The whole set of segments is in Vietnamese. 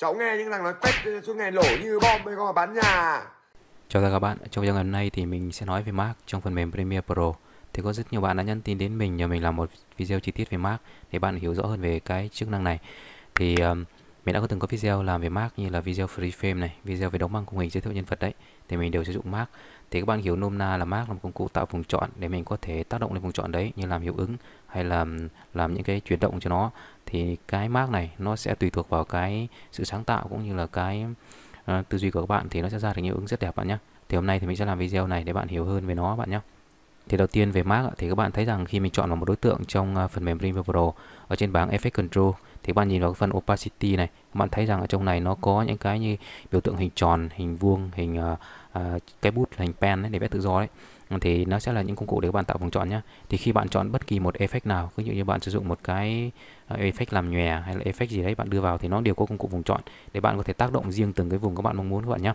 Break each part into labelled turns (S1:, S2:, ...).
S1: cháu nghe những thằng nói pet suốt ngày nổ như bom mới còn bắn nhà Chào tất cả các bạn, trong video ngày hôm nay thì mình sẽ nói về Mark trong phần mềm Premiere Pro Thì có rất nhiều bạn đã nhắn tin đến mình nhờ mình làm một video chi tiết về Mark để bạn hiểu rõ hơn về cái chức năng này Thì um, mình đã có từng có video làm về mark như là video free frame này video về đóng băng khung hình giới thiệu nhân vật đấy thì mình đều sử dụng mark thì các bạn hiểu nôm na là mark là một công cụ tạo vùng chọn để mình có thể tác động lên vùng chọn đấy như làm hiệu ứng hay là làm những cái chuyển động cho nó thì cái mark này nó sẽ tùy thuộc vào cái sự sáng tạo cũng như là cái uh, tư duy của các bạn thì nó sẽ ra được hiệu ứng rất đẹp bạn nhé thì hôm nay thì mình sẽ làm video này để bạn hiểu hơn về nó bạn nhé thì đầu tiên về Mac thì các bạn thấy rằng khi mình chọn vào một đối tượng trong à, phần mềm Premiere Pro ở trên bảng Effect Control thì các bạn nhìn vào phần opacity này, các bạn thấy rằng ở trong này nó có những cái như biểu tượng hình tròn, hình vuông, hình uh, uh, cái bút, hình pen ấy, để vẽ tự do đấy thì nó sẽ là những công cụ để các bạn tạo vùng chọn nhé thì khi bạn chọn bất kỳ một effect nào ví dụ như bạn sử dụng một cái effect làm nhòe hay là effect gì đấy bạn đưa vào thì nó đều có công cụ vùng chọn để bạn có thể tác động riêng từng cái vùng các bạn mong muốn các bạn nhé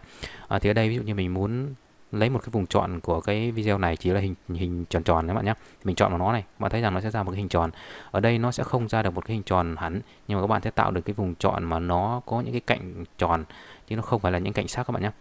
S1: à, thì ở đây ví dụ như mình muốn lấy một cái vùng chọn của cái video này chỉ là hình hình tròn tròn các bạn nhé mình chọn vào nó này bạn thấy rằng nó sẽ ra một cái hình tròn ở đây nó sẽ không ra được một cái hình tròn hẳn nhưng mà các bạn sẽ tạo được cái vùng chọn mà nó có những cái cạnh tròn chứ nó không phải là những cạnh sắc các bạn nhé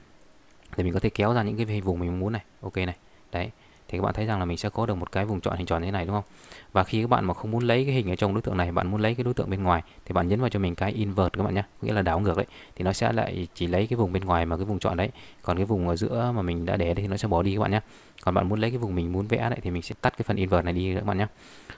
S1: thì mình có thể kéo ra những cái vùng mình muốn này ok này đấy thì các bạn thấy rằng là mình sẽ có được một cái vùng chọn hình tròn như thế này đúng không và khi các bạn mà không muốn lấy cái hình ở trong đối tượng này bạn muốn lấy cái đối tượng bên ngoài thì bạn nhấn vào cho mình cái invert các bạn nhé nghĩa là đảo ngược đấy thì nó sẽ lại chỉ lấy cái vùng bên ngoài mà cái vùng chọn đấy còn cái vùng ở giữa mà mình đã để đây thì nó sẽ bỏ đi các bạn nhé còn bạn muốn lấy cái vùng mình muốn vẽ lại thì mình sẽ tắt cái phần invert này đi các bạn nhé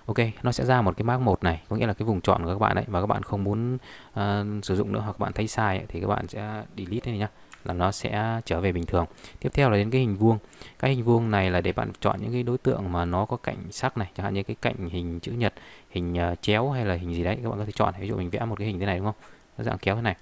S1: ok nó sẽ ra một cái mark một này có nghĩa là cái vùng chọn của các bạn đấy mà các bạn không muốn uh, sử dụng nữa hoặc bạn thấy sai ấy, thì các bạn sẽ delete thế này nhá là nó sẽ trở về bình thường tiếp theo là đến cái hình vuông cái hình vuông này là để bạn chọn những cái đối tượng mà nó có cạnh sắc này chẳng hạn như cái cạnh hình chữ nhật hình ờ, chéo hay là hình gì đấy các bạn có thể chọn ví dụ mình vẽ một cái hình thế này đúng không nó dạng kéo thế này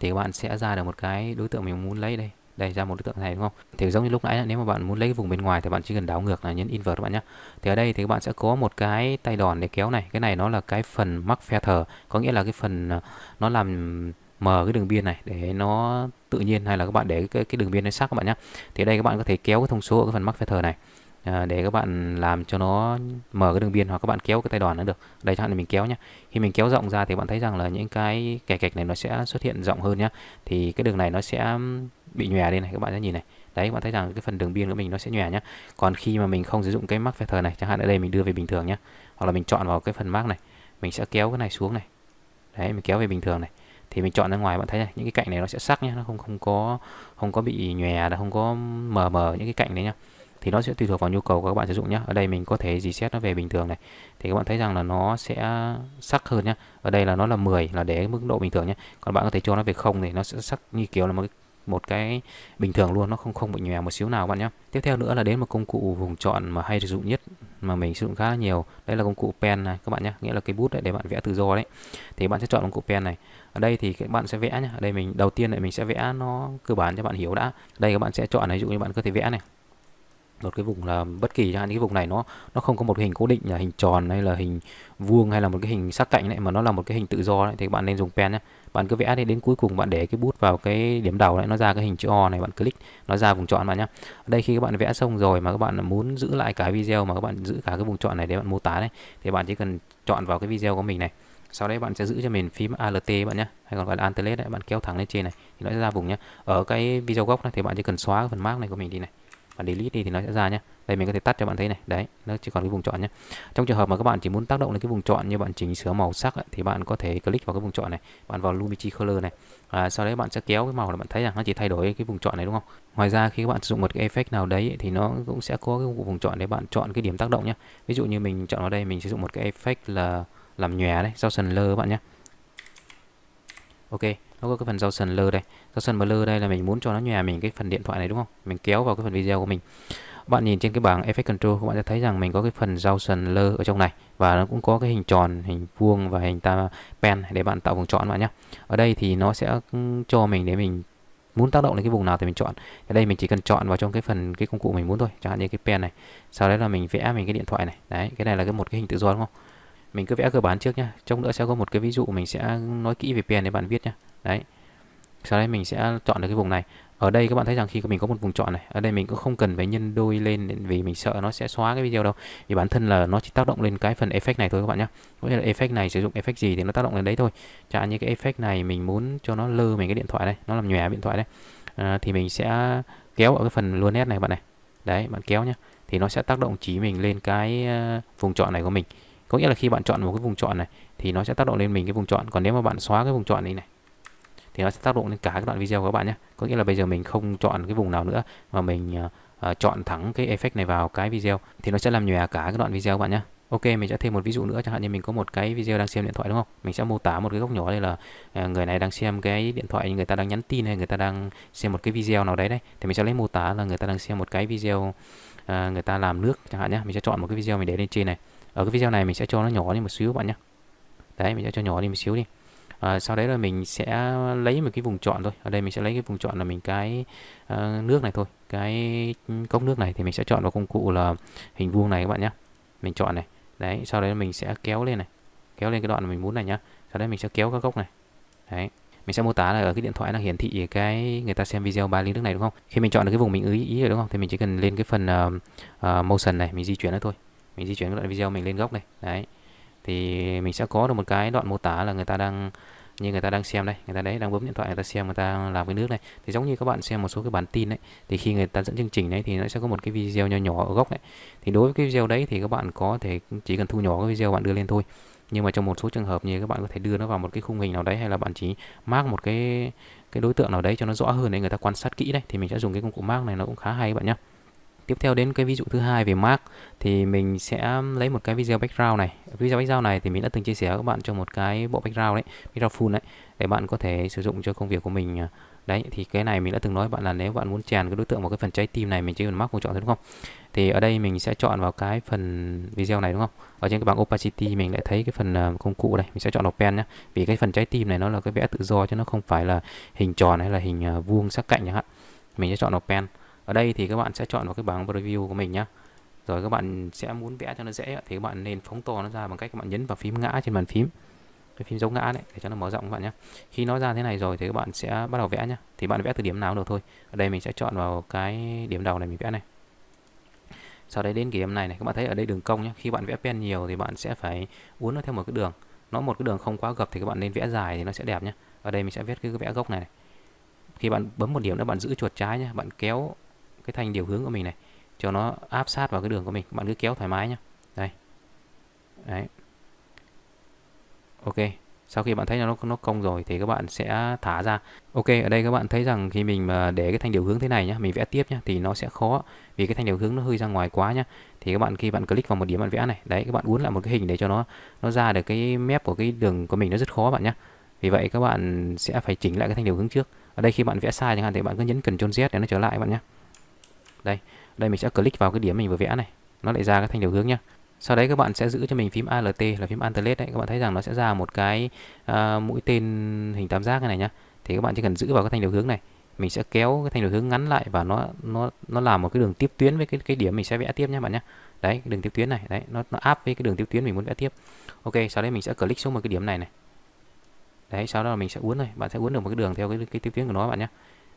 S1: thì các bạn sẽ ra được một cái đối tượng mình muốn lấy đây đây ra một đối tượng này đúng không thì giống như lúc nãy nếu mà bạn muốn lấy cái vùng bên ngoài thì bạn chỉ cần đảo ngược là nhấn invert các bạn nhé thì ở đây thì các bạn sẽ có một cái tay đòn để kéo này cái này nó là cái phần mắc phe thờ có nghĩa là cái phần ờ, nó làm mở cái đường biên này để nó tự nhiên hay là các bạn để cái, cái đường biên nó sắc các bạn nhé thì đây các bạn có thể kéo cái thông số ở cái phần mắc feather này à, để các bạn làm cho nó mở cái đường biên hoặc các bạn kéo cái tay đòn nó được đây chẳng hạn là mình kéo nhé khi mình kéo rộng ra thì bạn thấy rằng là những cái kẻ kẹt này nó sẽ xuất hiện rộng hơn nhé thì cái đường này nó sẽ bị nhòe lên này các bạn sẽ nhìn này đấy bạn thấy rằng cái phần đường biên của mình nó sẽ nhòe nhé còn khi mà mình không sử dụng cái mắc feather này chẳng hạn ở đây mình đưa về bình thường nhé hoặc là mình chọn vào cái phần mắc này mình sẽ kéo cái này xuống này đấy mình kéo về bình thường này thì mình chọn ra ngoài bạn thấy này những cái cạnh này nó sẽ sắc nhé nó không không có không có bị nhòe à, nó không có mờ mờ những cái cạnh đấy nhá thì nó sẽ tùy thuộc vào nhu cầu của các bạn sử dụng nhé ở đây mình có thể reset nó về bình thường này thì các bạn thấy rằng là nó sẽ sắc hơn nhá ở đây là nó là 10 là để mức độ bình thường nhé còn bạn có thể cho nó về không thì nó sẽ sắc như kiểu là một cái một cái bình thường luôn nó không không bị nhòe một xíu nào bạn nhé tiếp theo nữa là đến một công cụ vùng chọn mà hay sử dụng nhất mà mình sử dụng khá là nhiều đấy là công cụ pen này các bạn nhé nghĩa là cái bút đấy để bạn vẽ tự do đấy thì bạn sẽ chọn công cụ pen này ở đây thì các bạn sẽ vẽ nhé ở đây mình đầu tiên là mình sẽ vẽ nó cơ bản cho bạn hiểu đã đây các bạn sẽ chọn ví dụ như bạn có thể vẽ này một cái vùng là bất kỳ chẳng hạn cái vùng này nó nó không có một hình cố định là hình tròn hay là hình vuông hay là một cái hình sắc cạnh này mà nó là một cái hình tự do đấy thì bạn nên dùng pen nhé bạn cứ vẽ thì đến cuối cùng bạn để cái bút vào cái điểm đầu lại nó ra cái hình chữ O này bạn click nó ra vùng chọn bạn nhé ở đây khi các bạn vẽ xong rồi mà các bạn muốn giữ lại cả video mà các bạn giữ cả cái vùng chọn này để bạn mô tả đấy thì bạn chỉ cần chọn vào cái video của mình này sau đấy bạn sẽ giữ cho mình phím alt bạn nhé hay còn gọi là alt đấy bạn kéo thẳng lên trên này thì nó sẽ ra vùng nhé ở cái video gốc này thì bạn chỉ cần xóa phần mark này của mình đi này và delete đi thì nó sẽ ra nhé đây mình có thể tắt cho bạn thấy này đấy nó chỉ còn cái vùng chọn nhé trong trường hợp mà các bạn chỉ muốn tác động lên cái vùng chọn như bạn chỉnh sửa màu sắc ấy, thì bạn có thể click vào cái vùng chọn này bạn vào Lumichi Color này à, sau đấy bạn sẽ kéo cái màu là bạn thấy rằng nó chỉ thay đổi cái vùng chọn này đúng không ngoài ra khi các bạn sử dụng một cái effect nào đấy thì nó cũng sẽ có cái vùng chọn để bạn chọn cái điểm tác động nhé ví dụ như mình chọn vào đây mình sử dụng một cái effect là làm nhòe đấy rau sần lơ các bạn nhé ok nó có cái phần rau sần lơ đây rau sần blur đây là mình muốn cho nó nhòe mình cái phần điện thoại này đúng không mình kéo vào cái phần video của mình bạn nhìn trên cái bảng effect control các bạn sẽ thấy rằng mình có cái phần rau sần lơ ở trong này và nó cũng có cái hình tròn hình vuông và hình ta pen để bạn tạo vùng chọn bạn nhé ở đây thì nó sẽ ừ, cho mình để mình muốn tác động đến cái vùng nào thì mình chọn ở đây mình chỉ cần chọn vào trong cái phần cái công cụ mình muốn thôi chẳng hạn như cái pen này sau đấy là mình vẽ mình cái điện thoại này đấy cái này là cái một cái hình tự do đúng không mình cứ vẽ cơ bản trước nhá trong nữa sẽ có một cái ví dụ mình sẽ nói kỹ về pen để bạn viết nhá đấy sau đấy mình sẽ chọn được cái vùng này ở đây các bạn thấy rằng khi mình có một vùng chọn này ở đây mình cũng không cần phải nhân đôi lên vì mình sợ nó sẽ xóa cái video đâu vì bản thân là nó chỉ tác động lên cái phần effect này thôi các bạn nhé có nghĩa là effect này sử dụng effect gì thì nó tác động lên đấy thôi chẳng như cái effect này mình muốn cho nó lơ mình cái điện thoại đây, nó làm nhòe điện thoại đấy à, thì mình sẽ kéo ở cái phần luôn nét này bạn này đấy bạn kéo nhá, thì nó sẽ tác động chỉ mình lên cái ờ, vùng chọn này của mình có nghĩa là khi bạn chọn một cái vùng chọn này thì nó sẽ tác động lên mình cái vùng chọn còn nếu mà bạn xóa cái vùng chọn này này thì nó sẽ tác động lên cả các đoạn video của các bạn nhé có nghĩa là bây giờ mình không chọn cái vùng nào nữa mà mình uh, chọn thẳng cái effect này vào cái video thì nó sẽ làm nhòe cả cái đoạn video các bạn nhé Ok, mình sẽ thêm một ví dụ nữa chẳng hạn như mình có một cái video đang xem điện thoại đúng không? Mình sẽ mô tả một cái góc nhỏ đây là ờ, người này đang xem cái điện thoại người ta đang nhắn tin hay người ta đang xem một cái video nào đấy đấy. Thì mình sẽ lấy mô tả là người ta đang xem một cái video uh, người ta làm nước chẳng hạn nhé. Mình sẽ chọn một cái video mình để lên trên này ở cái video này mình sẽ cho nó nhỏ đi một xíu bạn nhé đấy mình sẽ cho nhỏ đi một xíu đi à, sau đấy là mình sẽ lấy một cái vùng chọn thôi ở đây mình sẽ lấy cái vùng chọn là mình cái uh, nước này thôi cái cốc nước này thì mình sẽ chọn vào công cụ là hình vuông này các bạn nhé mình chọn này đấy sau đấy mình sẽ kéo lên này kéo lên cái đoạn mà mình muốn này nhá sau đấy mình sẽ kéo các góc này đấy mình sẽ mô tả là ở cái điện thoại nó hiển thị cái người ta xem video ba ly nước này đúng không khi mình chọn được cái vùng mình ý ý rồi đúng không thì mình chỉ cần lên cái phần uh, uh, motion này mình di chuyển nó thôi mình di chuyển cái đoạn video mình lên góc này đấy thì mình sẽ có được một cái đoạn mô tả là người ta đang như người ta đang xem đây người ta đấy đang bấm điện thoại người ta xem người ta làm cái nước này thì giống như các bạn xem một số cái bản tin đấy thì khi người ta dẫn chương trình đấy thì nó sẽ có một cái video nhỏ nhỏ ở góc đấy thì đối với cái video đấy thì các bạn có thể chỉ cần thu nhỏ cái video bạn đưa lên thôi nhưng mà trong một số trường hợp như các bạn có thể đưa nó vào một cái khung hình nào đấy hay là bạn chỉ mark một cái cái đối tượng nào đấy cho nó rõ hơn để người ta quan sát kỹ đấy thì mình sẽ dùng cái công cụ mark này nó cũng khá hay các bạn nhé Tiếp theo đến cái ví dụ thứ hai về mark thì mình sẽ lấy một cái video background này. Video background này thì mình đã từng chia sẻ với các bạn cho một cái bộ background đấy, background full đấy để bạn có thể sử dụng cho công việc của mình. À, đấy thì cái này mình đã từng nói bạn là nếu bạn muốn chèn cái đối tượng vào cái phần trái tim này mình chỉ cần mark vô chọn thôi đúng không? Thì ở đây mình sẽ chọn vào cái phần video này đúng không? Ở trên cái bảng opacity mình lại thấy cái phần à, công cụ đây mình sẽ chọn vào pen nhé. Vì cái phần trái tim này nó là cái vẽ tự do chứ nó không phải là hình tròn hay là hình à, vuông sắc cạnh chẳng hạn. Mình sẽ chọn vào pen ở đây thì các bạn sẽ chọn vào cái bảng preview của mình nhé rồi các bạn sẽ muốn vẽ cho nó dễ thì các bạn nên phóng to nó ra bằng cách các bạn nhấn vào phím ngã trên bàn phím cái phím dấu ngã đấy để cho nó mở rộng các bạn nhé khi nó ra thế này rồi thì các bạn sẽ bắt đầu vẽ nhé thì bạn vẽ từ điểm nào được thôi ở đây mình sẽ chọn vào cái điểm đầu này mình vẽ này sau đấy đến cái điểm này này các bạn thấy ở đây đường cong nhé khi bạn vẽ pen nhiều thì bạn sẽ phải uốn nó theo một cái đường nó một cái đường không quá gập thì các bạn nên vẽ dài thì nó sẽ đẹp nhé ở đây mình sẽ viết cái vẽ gốc này, này khi bạn bấm một điểm nữa bạn giữ chuột trái nhé bạn kéo cái thanh điều hướng của mình này cho nó áp sát vào cái đường của mình bạn cứ kéo thoải mái nhé đây đấy ok sau khi bạn thấy nó nó cong rồi thì các bạn sẽ thả ra ok ở đây các bạn thấy rằng khi mình mà để cái thanh điều hướng thế này nhá mình vẽ tiếp nhá thì nó sẽ khó vì cái thanh điều hướng nó hơi ra ngoài quá nhá thì các bạn khi bạn click vào một điểm bạn vẽ này đấy các bạn uốn lại một cái hình để cho nó nó ra được cái mép của cái đường của mình nó rất khó bạn nhá vì vậy các bạn sẽ phải chỉnh lại cái thanh điều hướng trước ở đây khi bạn vẽ sai chẳng hạn thì bạn cứ nhấn cần chôn Z để nó trở lại bạn nhé đây đây mình sẽ click vào cái điểm mình vừa vẽ này nó lại ra cái thanh điều hướng nhá sau đấy các bạn sẽ giữ cho mình phím ALT là phím Alt đấy các bạn thấy rằng nó sẽ ra một cái uh, mũi tên hình tam giác này, này nhá thì các bạn chỉ cần giữ vào cái thanh điều hướng này mình sẽ kéo cái thanh điều hướng ngắn lại và nó nó nó làm một cái đường tiếp tuyến với cái cái điểm mình sẽ vẽ tiếp nhé bạn nhá. đấy đường tiếp tuyến này đấy nó nó áp với cái đường tiếp tuyến mình muốn vẽ tiếp ok sau đấy mình sẽ click xuống một cái điểm này này đấy sau đó là mình sẽ uốn thôi, bạn sẽ uốn được một cái đường theo cái cái tiếp tuyến của nó bạn nhá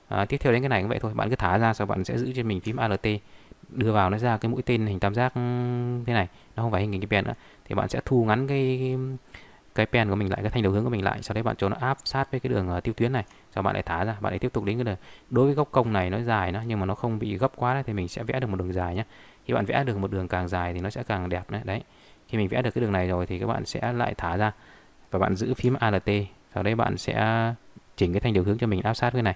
S1: à, tiếp theo đến cái này cũng vậy thôi bạn cứ thả ra sau bạn sẽ giữ trên mình phím alt đưa vào nó ra cái mũi tên hình tam giác ừ, thế này nó không phải hình cái pen nữa thì bạn sẽ thu ngắn cái cái pen của mình lại cái thanh đầu hướng của mình lại sau đấy bạn cho nó áp sát với cái đường ờ, tiêu tuyến này sau bạn lại thả ra bạn lại tiếp tục đến cái đường đối với góc cong này nó dài nó nhưng mà nó không bị gấp quá đấy, thì mình sẽ vẽ được một đường dài nhé khi bạn vẽ được một đường càng dài thì nó sẽ càng đẹp đấy đấy khi mình vẽ được cái đường này rồi thì các bạn sẽ lại thả ra và bạn giữ phím alt sau đấy bạn sẽ chỉnh cái thanh điều hướng cho mình áp sát cái này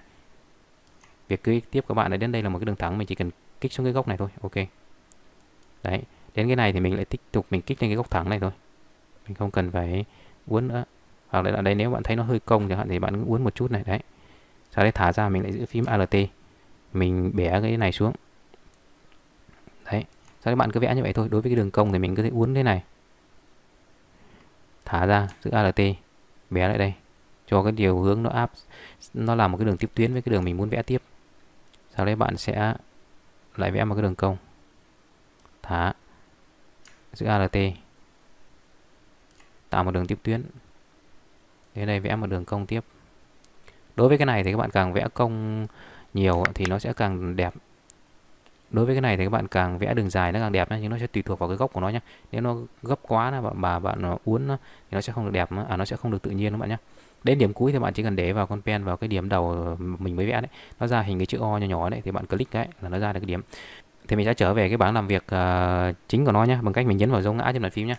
S1: việc cứ tiếp các bạn đã đến đây là một cái đường thẳng mình chỉ cần kích xuống cái góc này thôi ok đấy đến cái này thì mình lại tiếp tục mình kích lên cái góc thẳng này thôi mình không cần phải uốn nữa hoặc là đây nếu bạn thấy nó hơi cong chẳng hạn thì bạn uốn một chút này đấy sau đấy thả ra mình lại giữ phím alt mình bẻ cái này xuống đấy sau đấy bạn cứ vẽ như vậy thôi đối với cái đường cong thì mình cứ thể uốn thế này thả ra giữ alt bé lại đây cho cái điều hướng nó áp nó làm một cái đường tiếp tuyến với cái đường mình muốn vẽ tiếp sau đấy bạn sẽ lại vẽ một cái đường cong thả giữ ALT tạo một đường tiếp tuyến đến đây vẽ một đường cong tiếp đối với cái này thì các bạn càng vẽ cong nhiều thì nó sẽ càng đẹp đối với cái này thì các bạn càng vẽ đường dài nó càng đẹp nhé, nhưng nó sẽ tùy thuộc vào cái góc của nó nhé nếu nó gấp quá là bạn, bà bạn uốn thì nó sẽ không được đẹp à nó sẽ không được tự nhiên các bạn nhé đến điểm cuối thì bạn chỉ cần để vào con pen vào cái điểm đầu ờ, mình mới vẽ đấy nó ra hình cái chữ o nhỏ nhỏ đấy thì bạn click cái là nó ra được cái điểm thì mình sẽ trở về cái bảng làm việc uh, chính của nó nhé bằng cách mình nhấn vào dấu ngã trên bàn phím nhé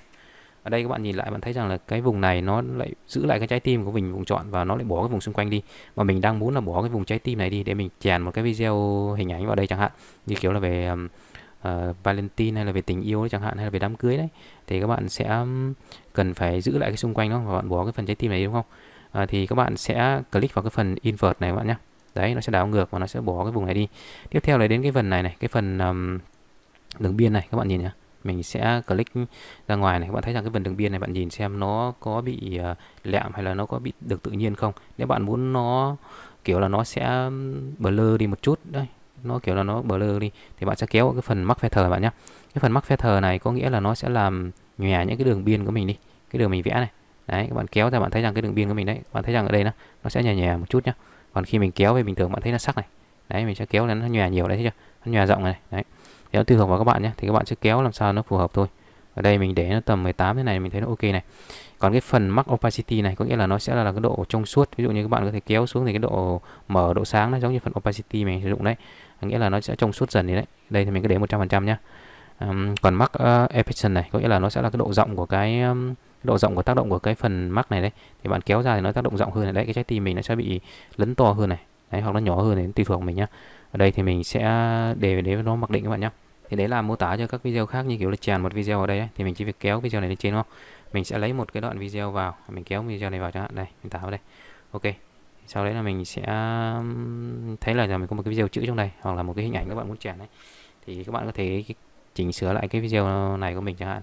S1: ở đây các bạn nhìn lại bạn thấy rằng là cái vùng này nó lại giữ lại cái trái tim của mình vùng chọn và nó lại bỏ cái vùng xung quanh đi mà mình đang muốn là bỏ cái vùng trái tim này đi để mình chèn một cái video hình ảnh vào đây chẳng hạn như kiểu là về um, uh, Valentine hay là về tình yêu đấy, chẳng hạn hay là về đám cưới đấy thì các bạn sẽ cần phải giữ lại cái xung quanh đó và bạn bỏ cái phần trái tim này đúng không à, thì các bạn sẽ click vào cái phần invert này các bạn nhé đấy nó sẽ đảo ngược và nó sẽ bỏ cái vùng này đi tiếp theo là đến cái phần này này cái phần um, đường biên này các bạn nhìn nhé mình sẽ click ra ngoài này các bạn thấy rằng cái phần đường biên này bạn nhìn xem nó có bị uh, ờ, lẹm hay là nó có bị được tự nhiên không nếu bạn muốn nó kiểu là nó sẽ blur đi một chút đấy nó kiểu là nó blur đi thì bạn sẽ kéo cái phần mắc feather bạn nhé cái phần mắc feather này có nghĩa là nó sẽ làm nhòe những cái đường biên của mình đi cái đường mình vẽ này đấy các bạn kéo ra bạn thấy rằng cái đường biên của mình đấy bạn thấy rằng ở đây nó nó sẽ nhòe nhòe một chút nhá còn khi mình kéo về bình thường bạn thấy nó sắc này đấy mình sẽ kéo lên nó nhòe nhiều đấy thấy chưa nó nhòe rộng này đấy thì nó tùy thuộc vào các bạn nhé thì các bạn sẽ kéo làm sao nó phù hợp thôi ở đây mình để nó tầm 18 thế này mình thấy nó ok này còn cái phần max opacity này có nghĩa là nó sẽ là, là cái độ trong suốt ví dụ như các bạn có thể kéo xuống thì cái độ mở độ sáng nó giống như phần opacity mình sử dụng đấy nghĩa là nó sẽ trong suốt dần đi đấy đây thì mình cứ để 100% nhá um, còn max uh, ờ, efficient này có nghĩa là nó sẽ là cái độ rộng của cái um, độ rộng của tác động của cái phần mắc này đấy thì bạn kéo ra thì nó tác động rộng hơn này đấy cái trái tim mình nó sẽ bị lấn to hơn này đấy hoặc nó nhỏ hơn đến tùy thuộc mình nhá ở đây thì mình sẽ để đấy nó mặc định các bạn nhá thì đấy là mô tả cho các video khác như kiểu là tràn một video ở đây ấy. thì mình chỉ việc kéo video này lên trên đúng không mình sẽ lấy một cái đoạn video vào mình kéo video này vào cho hạn đây mình tạo đây ok sau đấy là mình sẽ thấy là giờ mình có một cái video chữ trong đây hoặc là một cái hình ảnh các bạn muốn chèn đấy, thì các bạn có thể chỉnh sửa lại cái video này của mình chẳng hạn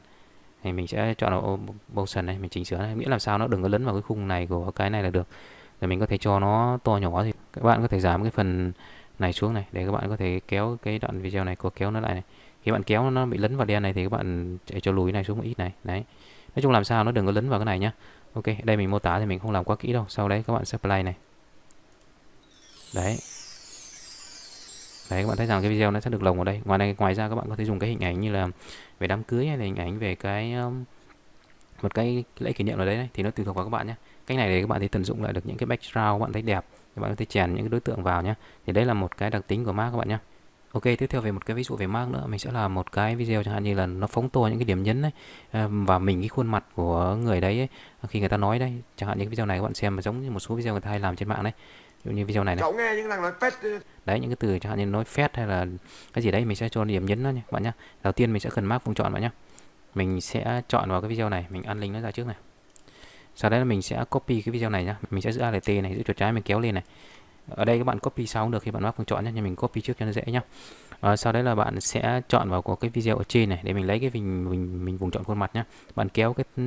S1: thì mình sẽ chọn vào option này mình chỉnh sửa này miễn làm sao nó đừng có lấn vào cái khung này của cái này là được rồi mình có thể cho nó to nhỏ thì các bạn có thể giảm cái phần này xuống này để các bạn có thể kéo cái đoạn video này có kéo nó lại này khi bạn kéo nó bị lấn vào đen này thì các bạn chạy cho lùi này xuống một ít này đấy nói chung làm sao nó đừng có lấn vào cái này nhá ok đây mình mô tả thì mình không làm quá kỹ đâu sau đấy các bạn sẽ play này đấy đấy các bạn thấy rằng cái video nó sẽ được lồng vào đây ngoài này ngoài ra các bạn có thể dùng cái hình ảnh như là về đám cưới hay là hình ảnh về cái um, một cái lễ kỷ niệm ở đấy thì nó tùy thuộc vào các bạn nhé cách này để các bạn thấy tận dụng lại được những cái background các bạn thấy đẹp các bạn có thể chèn những cái đối tượng vào nhé thì đây là một cái đặc tính của Mark các bạn nhé Ok, tiếp theo về một cái ví dụ về Mark nữa, mình sẽ là một cái video chẳng hạn như là nó phóng to những cái điểm nhấn đấy um, và mình cái khuôn mặt của người đấy ấy, khi người ta nói đấy, chẳng hạn những cái video này các bạn xem mà giống như một số video người ta hay làm trên mạng đấy dụ như video này này cháu nghe những thằng nói pet ờ, đấy những cái từ chẳng hạn như nói phét hay là cái gì đấy mình sẽ cho điểm nhấn nó nhé bạn nhé đầu tiên mình sẽ cần mác vùng chọn bạn nhé mình sẽ chọn vào cái video này mình ăn link nó ra trước này sau đấy là mình sẽ copy cái video này nhá mình sẽ giữ alt này giữ chuột trái mình kéo lên này ở đây các bạn copy sau cũng được khi bạn mắc phần chọn nhé nhưng mình copy trước cho nó dễ nhá à, sau đấy là bạn sẽ chọn vào của cái video ở trên này để mình lấy cái mình mình, mình vùng chọn khuôn mặt nhá bạn kéo cái uh, ừ,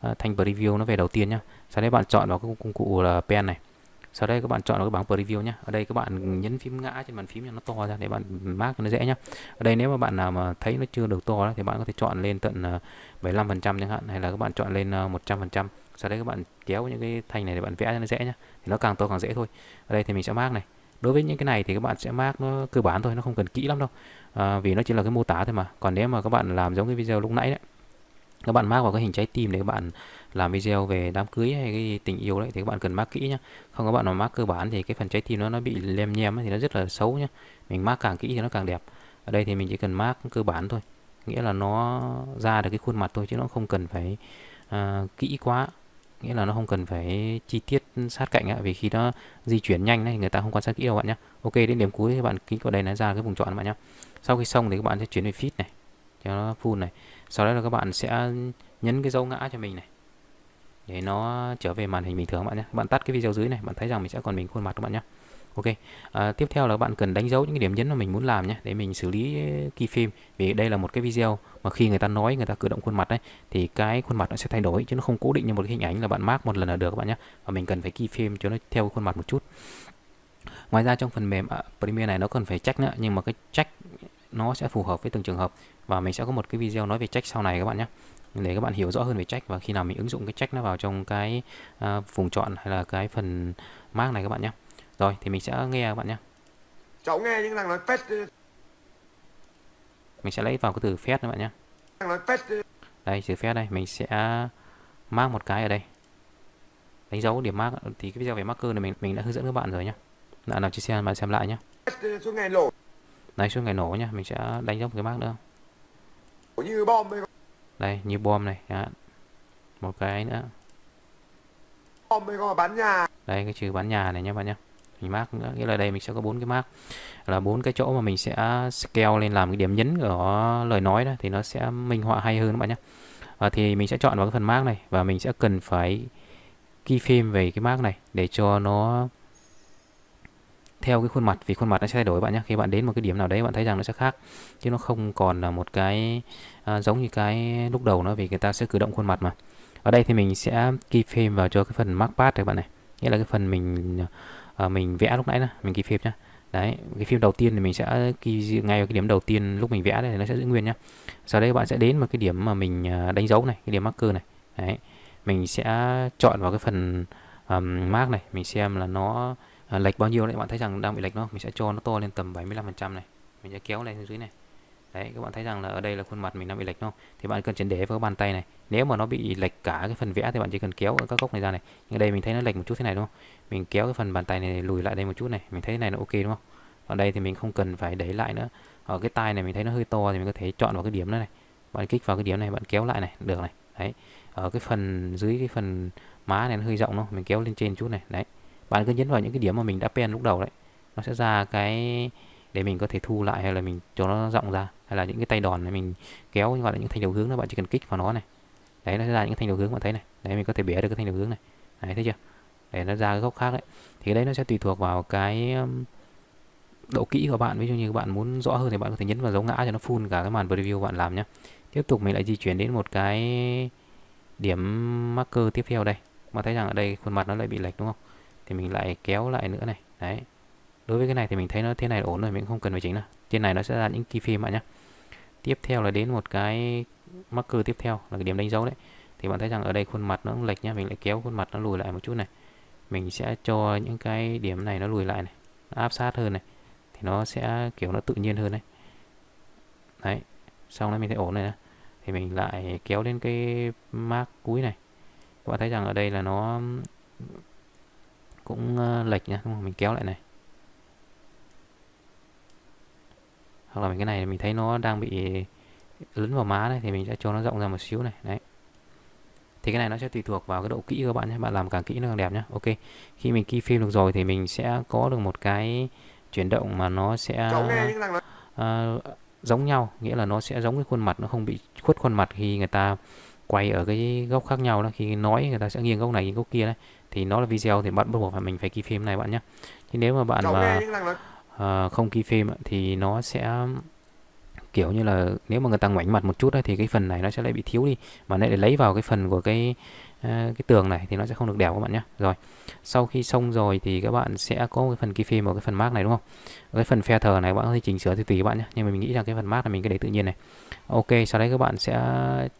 S1: ờ, thành preview nó về đầu tiên nhá sau đấy bạn chọn vào cái công cụ là pen này sau đây các bạn chọn vào cái bảng preview nhé ở đây các bạn nhấn phím ngã trên bàn phím cho nó to ra để bạn mát nó dễ nhé ở đây nếu mà bạn nào mà thấy nó chưa được to đó, thì bạn có thể chọn lên tận 75 ờ, phần trăm chẳng hạn hay là các bạn chọn lên 100 ờ, phần trăm sau đây các bạn kéo những cái thanh này để bạn vẽ cho nó dễ nhé thì nó càng to càng dễ thôi ở đây thì mình sẽ mát này đối với những cái này thì các bạn sẽ mát nó cơ bản thôi nó không cần kỹ lắm đâu à, vì nó chỉ là cái mô tả thôi mà còn nếu mà các bạn làm giống cái video lúc nãy đấy các bạn mark vào cái hình trái tim để các bạn làm video về đám cưới hay cái tình yêu đấy thì các bạn cần mark kỹ nhá không các bạn mà mark cơ bản thì cái phần trái tim nó nó bị lem nhem ấy, thì nó rất là xấu nhá mình mark càng kỹ thì nó càng đẹp ở đây thì mình chỉ cần mark cơ bản thôi nghĩa là nó ra được cái khuôn mặt thôi chứ nó không cần phải uh, kỹ quá nghĩa là nó không cần phải chi tiết sát cạnh ạ vì khi nó di chuyển nhanh thì người ta không quan sát kỹ đâu bạn nhé ok đến điểm cuối thì bạn kính vào đây nó ra cái vùng chọn bạn nhé sau khi xong thì các bạn sẽ chuyển về fit này cho nó full này sau đó là các bạn sẽ nhấn cái dấu ngã cho mình này để nó trở về màn hình bình thường các bạn nhé bạn tắt cái video dưới này bạn thấy rằng mình sẽ còn mình khuôn mặt các bạn nhé ok à, tiếp theo là bạn cần đánh dấu những cái điểm nhấn mà mình muốn làm nhé để mình xử lý key phim vì đây là một cái video mà khi người ta nói người ta cử động khuôn mặt đấy thì cái khuôn mặt nó sẽ thay đổi chứ nó không cố định như một cái hình ảnh là bạn mark một lần là được các bạn nhé và mình cần phải key phim cho nó theo khuôn mặt một chút ngoài ra trong phần mềm à, Premiere này nó cần phải check nữa nhưng mà cái check nó sẽ phù hợp với từng trường hợp và mình sẽ có một cái video nói về check sau này các bạn nhé để các bạn hiểu rõ hơn về check và khi nào mình ứng dụng cái check nó vào trong cái uh, vùng chọn hay là cái phần mark này các bạn nhé rồi thì mình sẽ nghe các bạn nhé cháu nghe những thằng nói pet mình sẽ lấy vào cái từ phép các bạn nhé đây từ phép đây mình sẽ mark một cái ở đây đánh dấu điểm mark thì cái video về marker này mình mình đã hướng dẫn các bạn rồi nhé đã nào chia xem bạn xem lại nhé suốt ngày này suốt ngày nổ nhá mình sẽ đánh dấu một cái mark nữa như bom đây đây như bom này đó. một cái nữa bom đây có bán nhà đây cái trừ bán nhà này nhé bạn nhé mình mát nữa nghĩa là đây mình sẽ có bốn cái mark là bốn cái chỗ mà mình sẽ scale lên làm cái điểm nhấn của lời nói đó thì nó sẽ minh họa hay hơn các bạn nhé à, thì mình sẽ chọn vào cái phần mark này và mình sẽ cần phải keyframe về cái mark này để cho nó theo cái khuôn mặt vì khuôn mặt nó sẽ thay đổi bạn nhé khi bạn đến một cái điểm nào đấy bạn thấy rằng nó sẽ khác chứ nó không còn là một cái à, giống như cái lúc đầu nữa vì người ta sẽ cử động khuôn mặt mà ở đây thì mình sẽ keyframe vào cho cái phần mark path các bạn này nghĩa là cái phần mình à, mình vẽ lúc nãy đó mình keyframe nhá đấy cái phim đầu tiên thì mình sẽ ghi ngay vào cái điểm đầu tiên lúc mình vẽ đây thì nó sẽ giữ nguyên nhá sau đây bạn sẽ đến một cái điểm mà mình à, đánh dấu này cái điểm marker này đấy mình sẽ chọn vào cái phần um, mark này mình xem là nó à, lệch bao nhiêu đấy bạn thấy rằng đang bị lệch nó mình sẽ cho nó to lên tầm 75% này mình sẽ kéo lên dưới này đấy các bạn thấy rằng là ở đây là khuôn mặt mình đang bị lệch không thì bạn cần chỉnh để với bàn tay này nếu mà nó bị lệch cả cái phần vẽ thì bạn chỉ cần kéo ở các góc này ra này nhưng ở đây mình thấy nó lệch một chút thế này đúng không mình kéo cái phần bàn tay này lùi lại đây một chút này mình thấy này là ok đúng không ở đây thì mình không cần phải để lại nữa ở cái tay này mình thấy nó hơi to thì mình có thể chọn vào cái điểm đó này bạn kích vào cái điểm này bạn kéo lại này được này đấy ở cái phần dưới cái phần má này nó hơi rộng đúng không mình kéo lên trên chút này đấy bạn cứ nhấn vào những cái điểm mà mình đã pen lúc đầu đấy nó sẽ ra cái để mình có thể thu lại hay là mình cho nó rộng ra hay là những cái tay đòn này mình kéo gọi là những thanh điều hướng đó bạn chỉ cần kích vào nó này đấy nó sẽ ra những thanh điều hướng bạn thấy này đấy mình có thể bẻ được cái thanh điều hướng này đấy thấy chưa để nó ra cái góc khác đấy thì đấy nó sẽ tùy thuộc vào cái um, độ kỹ của bạn ví dụ như bạn muốn rõ hơn thì bạn có thể nhấn vào dấu ngã cho nó full cả cái màn preview bạn làm nhé tiếp tục mình lại di chuyển đến một cái điểm marker tiếp theo đây mà thấy rằng ở đây khuôn mặt nó lại bị lệch đúng không thì mình lại kéo lại nữa này đấy đối với cái này thì mình thấy nó thế này ổn rồi mình không cần phải chỉnh nữa trên này nó sẽ ra những key frame bạn nhé tiếp theo là đến một cái marker tiếp theo là cái điểm đánh dấu đấy thì bạn thấy rằng ở đây khuôn mặt nó cũng lệch nhá mình lại kéo khuôn mặt nó lùi lại một chút này mình sẽ cho những cái điểm này nó lùi lại này nó áp sát hơn này thì nó sẽ kiểu nó tự nhiên hơn đấy đấy xong đấy mình thấy ổn này nè thì mình lại kéo lên cái mark cuối này các bạn thấy rằng ở đây là nó cũng ờ, lệch nhá, mình kéo lại này hoặc là mình cái này mình thấy nó đang bị lấn vào má này thì mình sẽ cho nó rộng ra một xíu này đấy thì cái này nó sẽ tùy thuộc vào cái độ kỹ các bạn nhé bạn làm càng kỹ nó càng đẹp nhá. ok khi mình key phim được rồi thì mình sẽ có được một cái chuyển động mà nó sẽ uh, giống nhau nghĩa là nó sẽ giống cái khuôn mặt nó không bị khuất khuôn mặt khi người ta quay ở cái góc khác nhau đó khi nói người ta sẽ nghiêng góc này nghiêng góc kia đấy thì nó là video thì bắt buộc phải mình phải key frame này bạn nhé chứ nếu mà bạn mà uh, không key frame thì nó sẽ kiểu như là nếu mà người ta ngoảnh mặt một chút ấy, thì cái phần này nó sẽ lại bị thiếu đi mà lại để lấy vào cái phần của cái Ờ, cái tường này thì nó sẽ không được đẹp các bạn nhé rồi sau khi xong rồi thì các bạn sẽ có cái phần key frame và cái phần mark này đúng không cái phần phe thờ này các bạn có thể chỉnh sửa thì tùy các bạn nhé nhưng mà mình nghĩ rằng cái phần mark này mình cứ để tự nhiên này ok sau đấy các bạn sẽ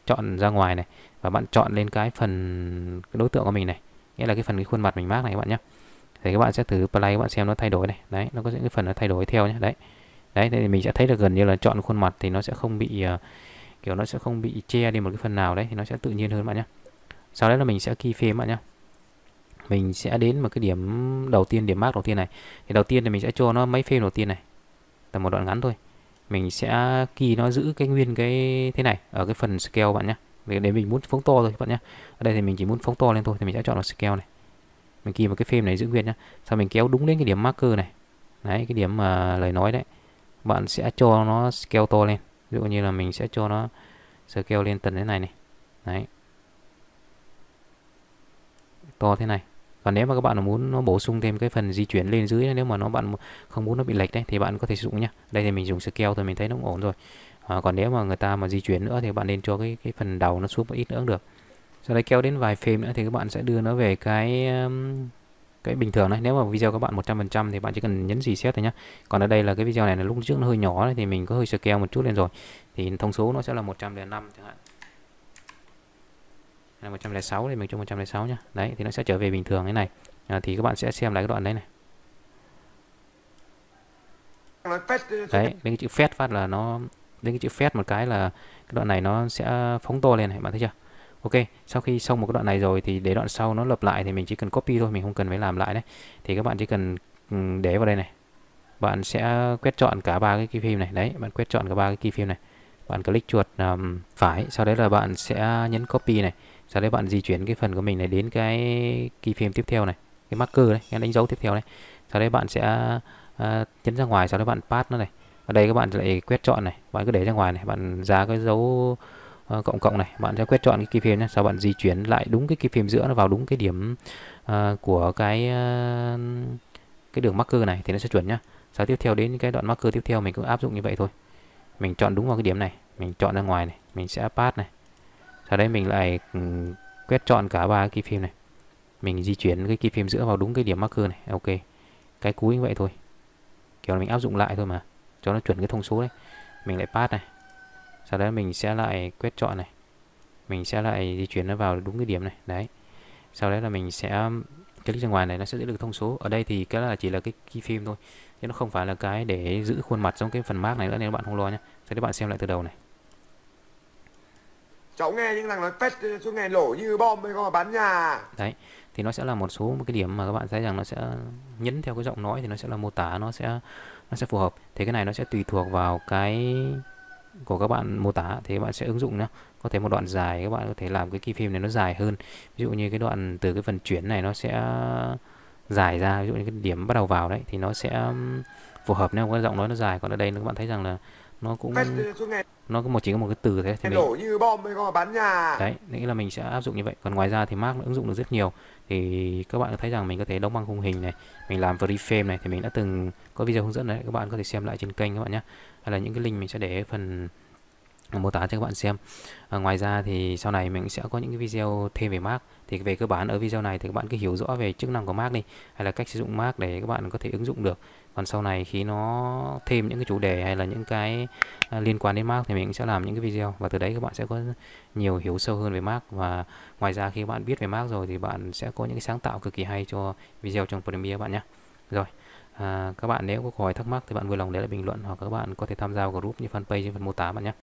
S1: chọn ra ngoài này và bạn chọn lên cái phần cái đối tượng của mình này nghĩa là cái phần cái khuôn mặt mình mark này các bạn nhé thì các bạn sẽ thử play các bạn xem nó thay đổi này đấy nó có những cái phần nó thay đổi theo nhé đấy đấy thì mình sẽ thấy được gần như là chọn khuôn mặt thì nó sẽ không bị uh, kiểu nó sẽ không bị che đi một cái phần nào đấy thì nó sẽ tự nhiên hơn bạn nhé sau đấy là mình sẽ key frame bạn nhé mình sẽ đến một cái điểm đầu tiên điểm mark đầu tiên này thì đầu tiên thì mình sẽ cho nó mấy frame đầu tiên này tầm một đoạn ngắn thôi mình sẽ key nó giữ cái nguyên cái thế này ở cái phần scale bạn nhé để mình muốn phóng to thôi bạn nhé ở đây thì mình chỉ muốn phóng to lên thôi thì mình sẽ chọn vào scale này mình key một cái frame này giữ nguyên nhé sau mình kéo đúng đến cái điểm marker này đấy cái điểm mà lời nói đấy bạn sẽ cho nó scale to lên ví dụ như là mình sẽ cho nó scale lên tầng thế này này đấy to thế này và nếu mà các bạn muốn nó bổ sung thêm cái phần di chuyển lên dưới nếu mà nó bạn không muốn nó bị lệch đấy thì bạn có thể sử dụng nhá đây thì mình dùng scale thôi mình thấy nó cũng ổn rồi à, còn nếu mà người ta mà di chuyển nữa thì bạn nên cho cái cái phần đầu nó xuống một ít nữa cũng được sau đấy kéo đến vài frame nữa thì các bạn sẽ đưa nó về cái um, cái bình thường này nếu mà video các bạn 100% thì bạn chỉ cần nhấn gì xét thôi nhá còn ở đây là cái video này là lúc trước nó hơi nhỏ thì mình có hơi scale một chút lên rồi thì thông số nó sẽ là 105 chẳng hạn là 106 thì mình cho 106 nhá đấy thì nó sẽ trở về bình thường thế này à, thì các bạn sẽ xem lại cái đoạn đấy này đấy đến cái chữ phép phát là nó đến cái chữ phép một cái là cái đoạn này nó sẽ phóng to lên này bạn thấy chưa Ok, sau khi xong một cái đoạn này rồi thì để đoạn sau nó lặp lại thì mình chỉ cần copy thôi, mình không cần phải làm lại đấy. Thì các bạn chỉ cần ừ, để vào đây này. Bạn sẽ quét chọn cả ba cái key phim này. Đấy, bạn quét chọn cả ba cái key phim này. Bạn click chuột um, phải, sau đấy là bạn sẽ nhấn copy này sau đấy bạn di chuyển cái phần của mình này đến cái keyframe tiếp theo này cái marker này cái đánh dấu tiếp theo này sau đấy bạn sẽ uh, nhấn ra ngoài sau đấy bạn pass nó này ở đây các bạn lại quét chọn này bạn cứ để ra ngoài này bạn ra cái dấu uh, cộng cộng này bạn sẽ quét chọn cái keyframe nhé sau bạn di chuyển lại đúng cái keyframe giữa nó vào đúng cái điểm uh, của cái uh, cái đường marker này thì nó sẽ chuẩn nhá sau tiếp theo đến cái đoạn marker tiếp theo mình cũng áp dụng như vậy thôi mình chọn đúng vào cái điểm này mình chọn ra ngoài này mình sẽ pass này sau đấy mình lại ừ, quét chọn cả ba cái phim này mình di chuyển cái phim giữa vào đúng cái điểm marker này ok cái cuối như vậy thôi kiểu là mình áp dụng lại thôi mà cho nó chuẩn cái thông số đấy mình lại pass này sau đó mình sẽ lại quét chọn này mình sẽ lại di chuyển nó vào đúng cái điểm này đấy sau đấy là mình sẽ click ra ngoài này nó sẽ giữ được thông số ở đây thì cái là chỉ là cái key phim thôi chứ nó không phải là cái để giữ khuôn mặt trong cái phần mát này nữa nên các bạn không lo nhé sau đấy bạn xem lại từ đầu này cháu nghe những thằng nói phết suốt ờ, nghe lổ như bom mới có mà bán nhà đấy thì nó sẽ là một số một cái điểm mà các bạn thấy rằng nó sẽ nhấn theo cái giọng nói thì nó sẽ là mô tả nó sẽ nó sẽ phù hợp thì cái này nó sẽ tùy thuộc vào cái của các bạn mô tả thì các bạn sẽ ứng dụng nhé có thể một đoạn dài các bạn có thể làm cái key phim này nó dài hơn ví dụ như cái đoạn từ cái phần chuyển này nó sẽ dài ra ví dụ như cái điểm bắt đầu vào đấy thì nó sẽ phù hợp nếu cái giọng nói nó dài còn ở đây các bạn thấy rằng là nó cũng nó có một chỉ có một cái từ thế thì mình nổ như bom mới còn bắn nhà đấy nghĩ là mình sẽ áp dụng như vậy còn ngoài ra thì mark nó ứng dụng được rất nhiều thì các bạn có thấy rằng mình có thể đóng băng khung hình này mình làm frame này thì mình đã từng có video hướng dẫn đấy các bạn có thể xem lại trên kênh các bạn nhé hay là những cái link mình sẽ để phần mô tả cho các bạn xem à, ngoài ra thì sau này mình sẽ có những cái video thêm về mark thì về cơ bản ở video này thì các bạn cứ hiểu rõ về chức năng của Mac đi hay là cách sử dụng Mac để các bạn có thể ứng dụng được còn sau này khi nó thêm những cái chủ đề hay là những cái à, liên quan đến Mac thì mình sẽ làm những cái video và từ đấy các bạn sẽ có nhiều hiểu sâu hơn về Mac và ngoài ra khi các bạn biết về Mac rồi thì bạn sẽ có những cái sáng tạo cực kỳ hay cho video trong Premiere bạn nhé rồi À, các bạn nếu có hỏi thắc mắc thì bạn vui lòng để lại bình luận hoặc các bạn có thể tham gia vào group như fanpage như phần mô tả bạn nhé.